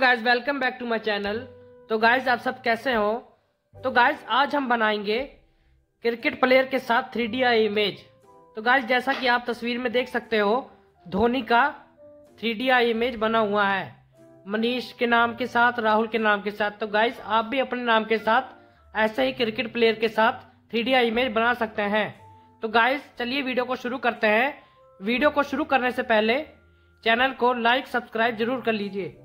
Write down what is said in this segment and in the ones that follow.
guys welcome back to my channel तो guys आप सब कैसे हो तो गाइस आज हम बनाएंगे क्रिकेट प्लेयर के साथ थ्री डी इमेज तो गाइस जैसा कि आप तस्वीर में देख सकते हो धोनी का थ्री डी इमेज बना हुआ है मनीष के नाम के साथ राहुल के नाम के साथ तो गाइस आप भी अपने नाम के साथ ऐसे ही क्रिकेट प्लेयर के साथ थ्री डी इमेज बना सकते हैं तो गाइज चलिए वीडियो को शुरू करते हैं वीडियो को शुरू करने से पहले चैनल को लाइक सब्सक्राइब जरूर कर लीजिए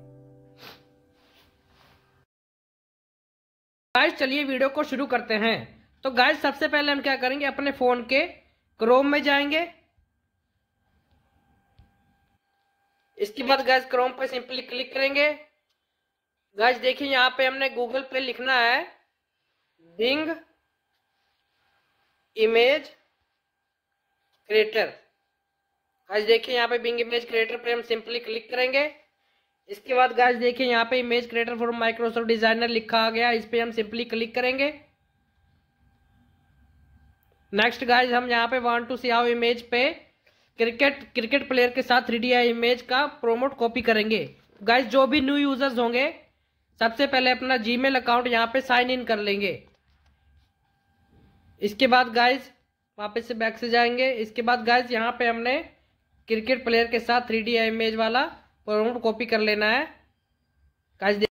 गाइस चलिए वीडियो को शुरू करते हैं तो गाइस सबसे पहले हम क्या करेंगे अपने फ़ोन के क्रोम में जाएंगे इसके बाद गाइस क्रोम पर सिंपली क्लिक करेंगे गैस देखिए यहाँ पे हमने गूगल पे लिखना है बिंग इमेज क्रिएटर गाइस देखिए यहाँ पे बिंग इमेज क्रिएटर पे हम सिंपली क्लिक करेंगे इसके बाद गाइस देखिए यहाँ पे image creator for Microsoft designer लिखा गया इस पर हम सिंपली क्लिक करेंगे नेक्स्ट गाइस हम यहाँ पे वन टू सी आओ इमेज पे क्रिकेट क्रिकेट प्लेयर के साथ थ्री इमेज का प्रोमोट कॉपी करेंगे गाइस जो भी न्यू यूजर्स होंगे सबसे पहले अपना जी अकाउंट यहाँ पे साइन इन कर लेंगे इसके बाद गाइज वापस से बैक से जाएंगे इसके बाद गाइज यहाँ पे हमने क्रिकेट प्लेयर के साथ थ्री इमेज वाला प्रोमोट कॉपी कर लेना है गाइज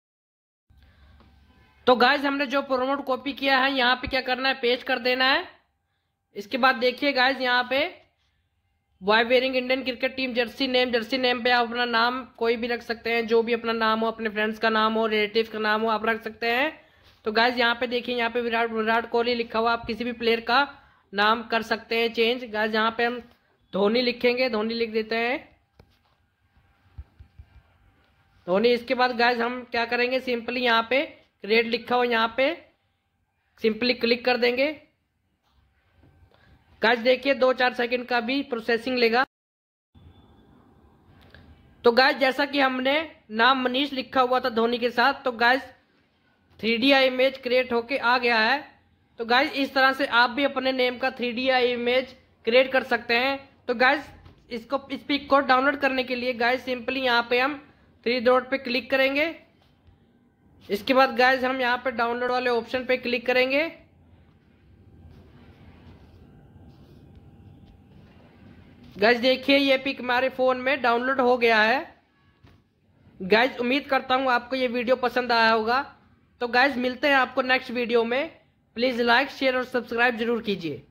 तो गाइज हमने जो प्रोमोट कॉपी किया है यहाँ पे क्या करना है पेज कर देना है इसके बाद देखिए गाइज यहाँ पे Y wearing Indian cricket team jersey name jersey name पे आप अपना नाम कोई भी रख सकते हैं जो भी अपना नाम हो अपने फ्रेंड्स का नाम हो रिलेटिव का नाम हो आप रख सकते हैं तो गाइज यहाँ पे देखिए यहाँ पे विराट विराट कोहली लिखा हुआ आप किसी भी प्लेयर का नाम कर सकते हैं चेंज गाइज यहाँ पे हम धोनी लिखेंगे धोनी लिख देते हैं तो इसके बाद गैस हम क्या करेंगे सिंपली यहाँ पे क्रिएट लिखा हो यहाँ पे सिंपली क्लिक कर देंगे गैस देखिए दो चार सेकंड का भी प्रोसेसिंग लेगा तो गैस जैसा कि हमने नाम मनीष लिखा हुआ था धोनी के साथ तो guys three D image create होके आ गया है तो गाइज इस तरह से आप भी अपने नेम का थ्री डी इमेज क्रिएट कर सकते हैं तो गाइज इसको इस पिक को डाउनलोड करने के लिए गाइज सिंपली यहाँ पे हम थ्री डॉट पे क्लिक करेंगे इसके बाद गाइज हम यहाँ पे डाउनलोड वाले ऑप्शन पे क्लिक करेंगे गाइज देखिए ये पिक हमारे फ़ोन में डाउनलोड हो गया है गाइज उम्मीद करता हूँ आपको ये वीडियो पसंद आया होगा तो गाइज मिलते हैं आपको नेक्स्ट वीडियो में प्लीज़ लाइक शेयर और सब्सक्राइब जरूर कीजिए